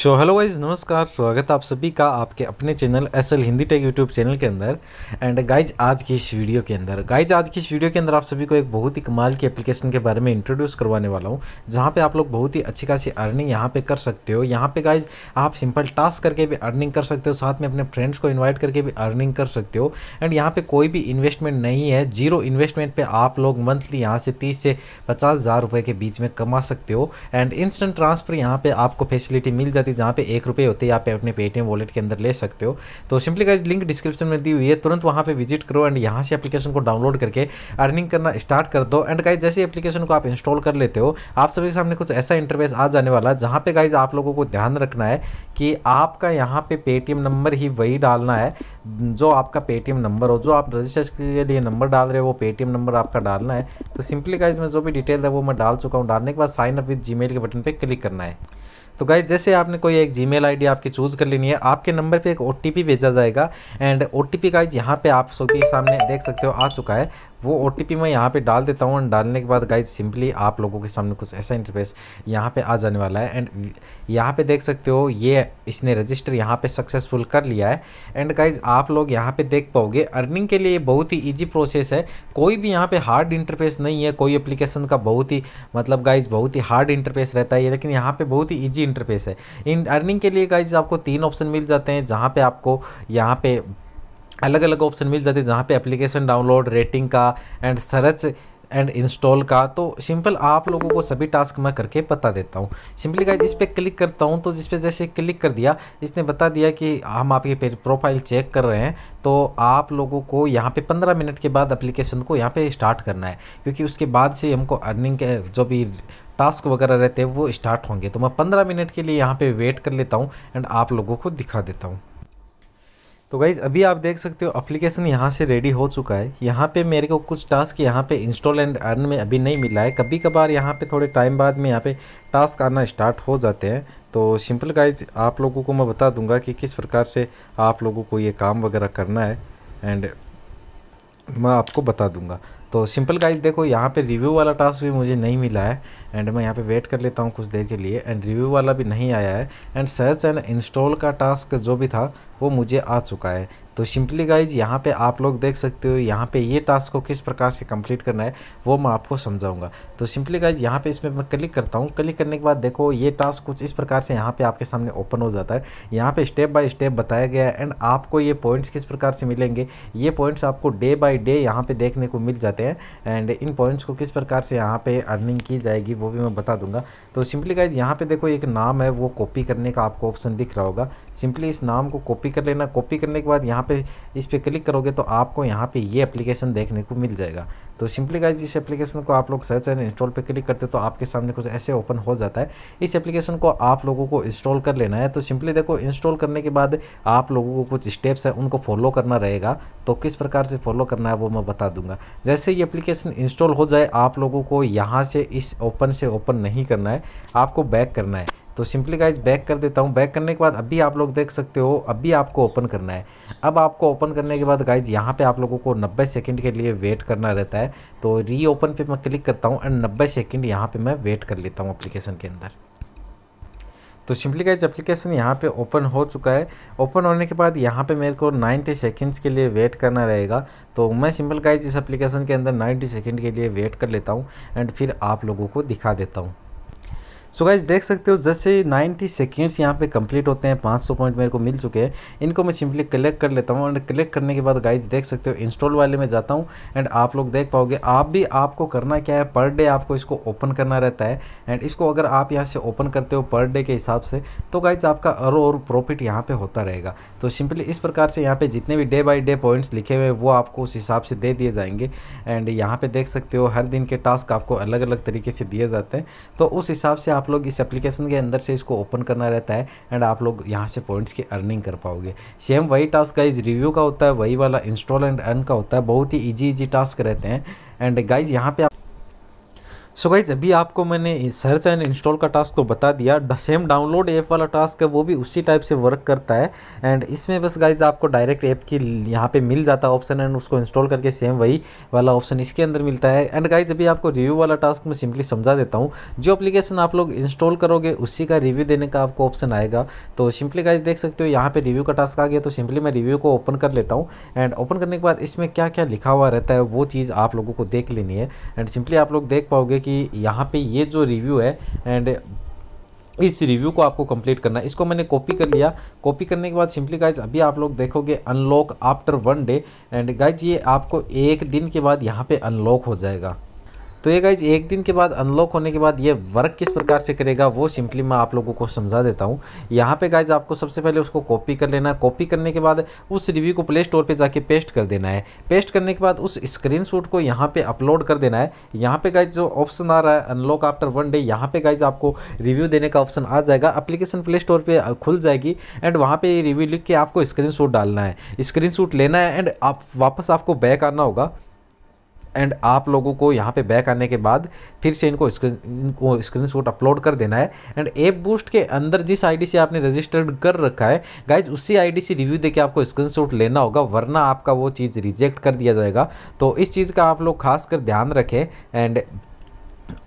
show hello guys नमस्कार स्वागत आप सभी का आपके अपने channel S L Hindi tech YouTube channel के अंदर एंड गाइज आज की इस वीडियो के अंदर गाइज आज की इस वीडियो के अंदर आप सभी को एक बहुत ही कमाल की एप्लीकेशन के बारे में इंट्रोड्यूस करवाने वाला हूँ जहाँ पे आप लोग बहुत ही अच्छी खासी अर्निंग यहाँ पे कर सकते हो यहाँ पे गाइज आप सिंपल टास्क करके भी अर्निंग कर सकते हो साथ में अपने फ्रेंड्स को इन्वाइट करके भी अर्निंग कर सकते हो एंड यहाँ पर कोई भी इन्वेस्टमेंट नहीं है जीरो इन्वेस्टमेंट पर आप लोग मंथली यहाँ से तीस से पचास हज़ार रुपये के बीच में कमा सकते हो एंड इंस्टेंट ट्रांसफ़र यहाँ पर आपको फैसिलिटी मिल जाती जाती है जहाँ पे एक रुपये होते हैं आप अपने पेटीएम वॉलेट के अंदर ले सकते हो तो सिंपली का लिंक डिस्क्रिप्शन में दी हुई है तुरंत वहाँ पे विजिट करो एंड यहाँ से एप्लीकेशन को डाउनलोड करके अर्निंग करना स्टार्ट कर दो एंड गाइज जैसे एप्लीकेशन को आप इंस्टॉल कर लेते हो आप सभी के सामने कुछ ऐसा इंटरवेस आ जाने वाला है जहाँ पे गाइज आप लोगों को ध्यान रखना है कि आपका यहाँ पे पेटीएम नंबर ही वही डालना है जो आपका पेटीएम नंबर हो जो आप रजिस्टर के लिए नंबर डाल रहे हो वो पेटीएम नंबर आपका डालना है तो सिंपली गाइज में जो भी डिटेल है वो मैं डाल चुका हूँ डालने के बाद साइन अप विद जी के बटन पर क्लिक करना है तो गाइज जैसे आपने कोई एक जी मेल आपकी चूज़ कर लेनी है आपके नंबर पर एक ओ भेजा जाएगा and O T P guys यहाँ पर आप सभी सामने देख सकते हो आ चुका है वो ओ मैं यहाँ पे डाल देता हूँ एंड डालने के बाद गाइज सिंपली आप लोगों के सामने कुछ ऐसा इंटरफेस यहाँ पे आ जाने वाला है एंड यहाँ पे देख सकते हो ये इसने रजिस्टर यहाँ पे सक्सेसफुल कर लिया है एंड गाइज आप लोग यहाँ पे देख पाओगे अर्निंग के लिए बहुत ही ईजी प्रोसेस है कोई भी यहाँ पर हार्ड इंटरफेस नहीं है कोई अप्लीकेशन का बहुत ही मतलब गाइज बहुत ही हार्ड इंटरफेस रहता है लेकिन यहाँ पर बहुत ही ईजी इंटरफेस है इन अर्निंग के लिए गाइज आपको तीन ऑप्शन मिल जाते हैं जहाँ पर आपको यहाँ पर अलग अलग ऑप्शन मिल जाते हैं जहाँ पे एप्लीकेशन डाउनलोड रेटिंग का एंड सर्च एंड इंस्टॉल का तो सिंपल आप लोगों को सभी टास्क मैं करके बता देता हूँ सिंपली का इस पर क्लिक करता हूँ तो जिस पर जैसे क्लिक कर दिया इसने बता दिया कि हम आपकी प्रोफाइल चेक कर रहे हैं तो आप लोगों को यहाँ पे 15 मिनट के बाद एप्लीकेशन को यहाँ पे स्टार्ट करना है क्योंकि उसके बाद से हमको अर्निंग के जो भी टास्क वगैरह रहते हैं वो स्टार्ट होंगे तो मैं पंद्रह मिनट के लिए यहाँ पर वेट कर लेता हूँ एंड आप लोगों को दिखा देता हूँ तो गाइज़ अभी आप देख सकते हो अप्लीकेशन यहाँ से रेडी हो चुका है यहाँ पे मेरे को कुछ टास्क यहाँ पे इंस्टॉल एंड अर्न में अभी नहीं मिला है कभी कभार यहाँ पे थोड़े टाइम बाद में यहाँ पे टास्क आना स्टार्ट हो जाते हैं तो सिंपल गाइज आप लोगों को मैं बता दूंगा कि किस प्रकार से आप लोगों को ये काम वगैरह करना है एंड मैं आपको बता दूंगा तो सिंपल गाइस देखो यहाँ पे रिव्यू वाला टास्क भी मुझे नहीं मिला है एंड मैं यहाँ पे वेट कर लेता हूँ कुछ देर के लिए एंड रिव्यू वाला भी नहीं आया है एंड सर्च एंड इंस्टॉल का टास्क जो भी था वो मुझे आ चुका है तो सिंपली गाइज यहाँ पे आप लोग देख सकते हो यहाँ पे ये टास्क को किस प्रकार से कंप्लीट करना है वो मैं आपको समझाऊंगा तो सिंपली गाइज यहाँ पे इसमें मैं क्लिक करता हूँ क्लिक करने के बाद देखो ये टास्क कुछ इस प्रकार से यहाँ पे आपके सामने ओपन हो जाता है यहाँ पे स्टेप बाय स्टेप बताया गया है एंड आपको ये पॉइंट्स किस प्रकार से मिलेंगे ये पॉइंट्स आपको डे बाई डे यहाँ पर देखने को मिल जाते हैं एंड इन पॉइंट्स को किस प्रकार से यहाँ पर अर्निंग की जाएगी वो भी मैं बता दूंगा तो सिंपली गाइज यहाँ पर देखो एक नाम है वो कॉपी करने का आपको ऑप्शन दिख रहा होगा सिंपली इस नाम को कॉपी कर लेना कॉपी करने के बाद यहाँ यहाँ पे इस पर क्लिक करोगे तो आपको यहाँ पे ये एप्लीकेशन देखने को मिल जाएगा तो सिंपली गाइज इस एप्लीकेशन को आप लोग सर्च एंड इंस्टॉल पे क्लिक करते तो आपके सामने कुछ ऐसे ओपन हो जाता है इस एप्लीकेशन को आप लोगों को इंस्टॉल कर लेना है तो सिंपली देखो इंस्टॉल करने के बाद आप लोगों को कुछ स्टेप्स हैं उनको फॉलो करना रहेगा तो किस प्रकार से फॉलो करना है वो मैं बता दूंगा जैसे ये एप्लीकेशन इंस्टॉल हो जाए आप लोगों को यहाँ से इस ओपन से ओपन नहीं करना है आपको बैक करना है तो सिंपली गाइज बैक कर देता हूँ बैक करने के बाद अभी आप लोग देख सकते हो अभी आपको ओपन करना है अब आपको ओपन करने के बाद गाइज यहाँ पे आप लोगों को 90 सेकंड के लिए वेट करना रहता है तो री ओपन पर मैं क्लिक करता हूँ एंड 90 सेकंड यहाँ पे मैं वेट कर लेता हूँ एप्लीकेशन के अंदर तो सिंपली गाइज एप्लीकेशन यहाँ पे ओपन हो चुका है ओपन होने के बाद यहाँ पे मेरे को 90 सेकंड्स के लिए वेट करना रहेगा तो मैं सिंपल गाइज इस एप्लीकेशन के अंदर 90 सेकंड के लिए वेट कर लेता हूँ एंड फिर आप लोगों को दिखा देता हूँ सो गाइज देख सकते हो जैसे 90 सेकेंड्स यहाँ पे कंप्लीट होते हैं 500 पॉइंट मेरे को मिल चुके हैं इनको मैं सिंपली कलेक्ट कर लेता हूँ एंड कलेक्ट करने के बाद गाइज देख सकते हो इंस्टॉल वाले में जाता हूँ एंड आप लोग देख पाओगे आप भी आपको करना क्या है पर डे आपको इसको ओपन करना रहता है एंड इसको अगर आप यहाँ से ओपन करते हो पर डे के हिसाब से तो गाइज आपका अरो और प्रॉफिट यहाँ पर होता रहेगा तो सिंपली इस प्रकार से यहाँ पर जितने भी डे बाई डे पॉइंट्स लिखे हुए वो आपको उस हिसाब से दे दिए जाएंगे एंड यहाँ पर देख सकते हो हर दिन के टास्क आपको अलग अलग तरीके से दिए जाते हैं तो उस हिसाब से आप आप लोग इस एप्लीकेशन के अंदर से इसको ओपन करना रहता है एंड आप लोग यहाँ से पॉइंट्स की अर्निंग कर पाओगे सेम वही टास्क गाइज रिव्यू का होता है वही वाला इंस्टॉल एंड अर्न का होता है बहुत ही ईजी ईजी टास्क रहते हैं एंड गाइज यहाँ पे आप सो गाइज अभी आपको मैंने सर्च एंड इंस्टॉल का टास्क तो बता दिया सेम डाउनलोड ऐप वाला टास्क है वो भी उसी टाइप से वर्क करता है एंड इसमें बस गाइज आपको डायरेक्ट ऐप की यहाँ पे मिल जाता है ऑप्शन एंड उसको इंस्टॉल करके सेम वही वाला ऑप्शन इसके अंदर मिलता है एंड गाइज अभी आपको रिव्यू वाला टास्क मैं सिंपली समझा देता हूँ जो अप्लीकेशन आप लोग इंस्टॉल करोगे उसी का रिव्यू देने का आपको ऑप्शन आएगा तो सिंपली गाइज देख सकते हो यहाँ पर रिव्यू का टास्क आ गया तो सिंपली मैं रिव्यू को ओपन कर लेता हूँ एंड ओपन करने के बाद इसमें क्या क्या लिखा हुआ रहता है वो चीज़ आप लोगों को देख लेनी है एंड सिंपली आप लोग देख पाओगे कि यहाँ पे ये जो रिव्यू है एंड इस रिव्यू को आपको कंप्लीट करना है इसको मैंने कॉपी कर लिया कॉपी करने के बाद सिंपली गाइज अभी आप लोग देखोगे unlock after one day and guys ये आपको एक दिन के बाद यहाँ पे अनलॉक हो जाएगा तो ये गाइज एक दिन के बाद अनलॉक होने के बाद ये वर्क किस प्रकार से करेगा वो सिंपली मैं आप लोगों को समझा देता हूँ यहाँ पे गाइज आपको सबसे पहले उसको कॉपी कर लेना कॉपी करने के बाद उस रिव्यू को प्ले स्टोर पर जाके पेस्ट कर देना है पेस्ट करने के बाद उस स्क्रीन को यहाँ पर अपलोड कर देना है यहाँ पर गाइज जो ऑप्शन आ रहा है अनलॉक आफ्टर वन डे यहाँ पर गाइज आपको रिव्यू देने का ऑप्शन आ जाएगा अप्लीकेशन प्ले स्टोर पर खुल जाएगी एंड वहाँ पर रिव्यू लिख के आपको स्क्रीन डालना है स्क्रीन लेना है एंड आप वापस आपको बैक आना होगा एंड आप लोगों को यहाँ पे बैक आने के बाद फिर से इनको स्क्रीन इनको स्क्रीन शॉट अपलोड कर देना है एंड एप बूस्ट के अंदर जिस आईडी से आपने रजिस्टर्ड कर रखा है गाइज उसी आईडी से रिव्यू देके आपको स्क्रीन शॉट लेना होगा वरना आपका वो चीज़ रिजेक्ट कर दिया जाएगा तो इस चीज़ का आप लोग खास कर ध्यान रखें एंड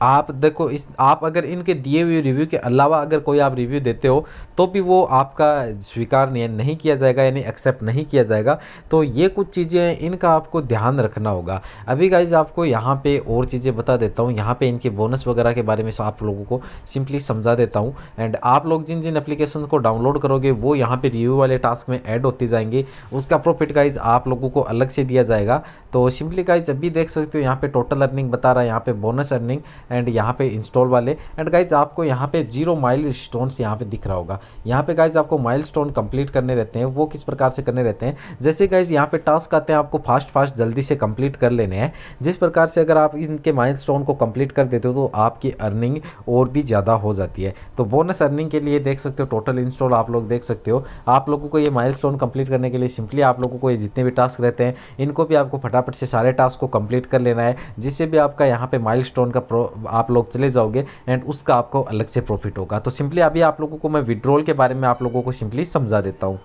आप देखो इस आप अगर इनके दिए हुए रिव्यू के अलावा अगर कोई आप रिव्यू देते हो तो भी वो आपका स्वीकार नहीं किया जाएगा यानी एक्सेप्ट नहीं किया जाएगा तो ये कुछ चीज़ें हैं इनका आपको ध्यान रखना होगा अभी गाइज आपको यहाँ पे और चीज़ें बता देता हूँ यहाँ पे इनके बोनस वगैरह के बारे में आप लोगों को सिंपली समझा देता हूँ एंड आप लोग जिन जिन एप्लीकेशन को डाउनलोड करोगे वो यहाँ पर रिव्यू वाले टास्क में एड होते जाएंगे उसका प्रॉफिट गाइज आप लोगों को अलग से दिया जाएगा तो सिंपली गाइज अभी देख सकते हो यहाँ पर टोटल अर्निंग बता रहा है यहाँ पर बोनस अर्निंग एंड यहाँ पे इंस्टॉल वाले एंड गाइज आपको यहाँ पे जीरो माइल स्टोन्स यहाँ पे दिख रहा होगा यहाँ पे गाइज आपको माइल स्टोन कंप्लीट करने रहते हैं वो किस प्रकार से करने रहते हैं जैसे गाइज यहाँ पे टास्क आते हैं आपको फास्ट फास्ट जल्दी से कंप्लीट कर लेने हैं जिस प्रकार से अगर आप इनके माइल स्टोन को कंप्लीट कर देते हो तो आपकी अर्निंग और भी ज़्यादा हो जाती है तो बोनस अर्निंग के लिए देख सकते हो टोटल इंस्टॉल आप लोग देख सकते हो आप लोगों को ये माइल स्टोन कंप्लीट करने के लिए सिंपली आप लोगों को ये जितने भी टास्क रहते हैं इनको भी आपको फटाफट से सारे टास्क को कंप्लीट कर लेना है जिससे भी आपका यहाँ पे माइल का आप लोग चले जाओगे एंड उसका आपको अलग से प्रॉफिट होगा तो सिंपली अभी आप लोगों को मैं विड्रॉल के बारे में आप लोगों को सिंपली समझा देता हूँ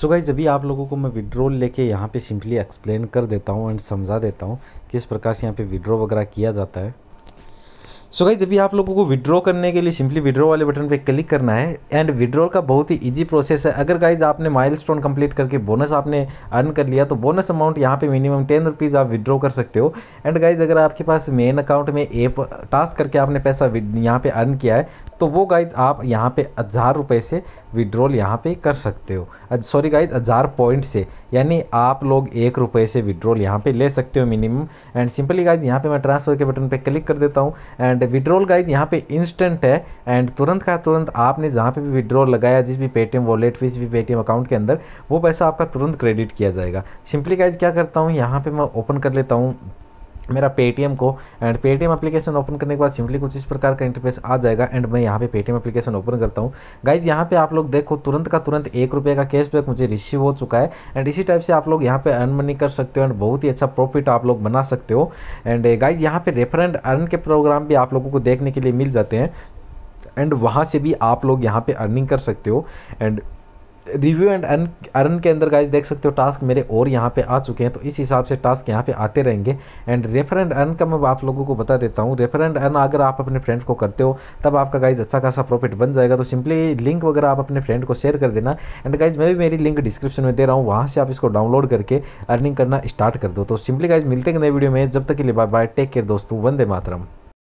सो गाइज अभी आप लोगों को मैं विड्रॉल लेके यहाँ पे सिंपली एक्सप्लेन कर देता हूँ एंड समझा देता हूँ किस प्रकार से यहाँ पे विड्रॉ वगैरह किया जाता है सो गाइज अभी आप लोगों को विड्रॉ करने के लिए सिंपली विड्रॉ वाले बटन पे क्लिक करना है एंड विड्रॉल का बहुत ही इजी प्रोसेस है अगर गाइज आपने माइलस्टोन कंप्लीट करके बोनस आपने अर्न कर लिया तो बोनस अमाउंट यहाँ पे मिनिमम टेन रुपीज़ आप विड्रॉ कर सकते हो एंड गाइज अगर आपके पास मेन अकाउंट में एप टास्क करके आपने पैसा यहाँ पे अर्न किया है तो वो गाइज आप यहाँ पे हज़ार रुपये से विड्रॉल यहाँ पे कर सकते हो सॉरी गाइज हज़ार पॉइंट से यानी आप लोग एक रुपये से विड्रॉल यहाँ पे ले सकते हो मिनिमम एंड सिंपली गाइज यहाँ पे मैं ट्रांसफ़र के बटन पे क्लिक कर देता हूँ एंड विड्रॉल गाइज यहाँ पे इंस्टेंट है एंड तुरंत का तुरंत आपने जहाँ पे भी विड्रॉल लगाया जिस भी पेटीएम वॉलेट जिस भी पेटीएम अकाउंट के अंदर वो पैसा आपका तुरंत क्रेडिट किया जाएगा सिंपली गाइज क्या करता हूँ यहाँ पर मैं ओपन कर लेता हूँ मेरा पेटीएम को एंड पेटीएम एप्लीकेशन ओपन करने के बाद सिंपली कुछ इस प्रकार का इंटरफेस आ जाएगा एंड मैं यहाँ पे पेटीएम एप्लीकेशन ओपन करता हूँ गाइज यहाँ पे आप लोग देखो तुरंत का तुरंत एक रुपये का कैशबैक मुझे रिसीव हो चुका है एंड इसी टाइप से आप लोग यहाँ पे अर्न मनी कर सकते हो एंड बहुत ही अच्छा प्रॉफिट आप लोग बना सकते हो एंड गाइज uh, यहाँ पे रेफरेंड अर्न के प्रोग्राम भी आप लोगों को देखने के लिए मिल जाते हैं एंड वहाँ से भी आप लोग यहाँ पर अर्निंग कर सकते हो एंड रिव्यू एंड अर्न के अंदर गाइज देख सकते हो टास्क मेरे और यहाँ पे आ चुके हैं तो इस हिसाब से टास्क यहाँ पे आते रहेंगे एंड रेफर एंड अर्न का मैं आप लोगों को बता देता हूँ रेफर एंड अर्न अगर आप अपने फ्रेंड्स को करते हो तब आपका गाइज अच्छा खासा प्रॉफिट बन जाएगा तो सिंपली लिंक वगैरह आप अपने फ्रेंड को शेयर कर देना एंड गाइज मैं भी मेरी लिंक डिस्क्रिप्शन में दे रहा हूँ वहाँ से आप इसको डाउनलोड करके अर्निंग करना स्टार्ट कर दो तो सिंपली गाइज मिलते हैं नए वीडियो में जब तक के लिए बाय बाय टेक केयर दोस्तों वंदे मातरम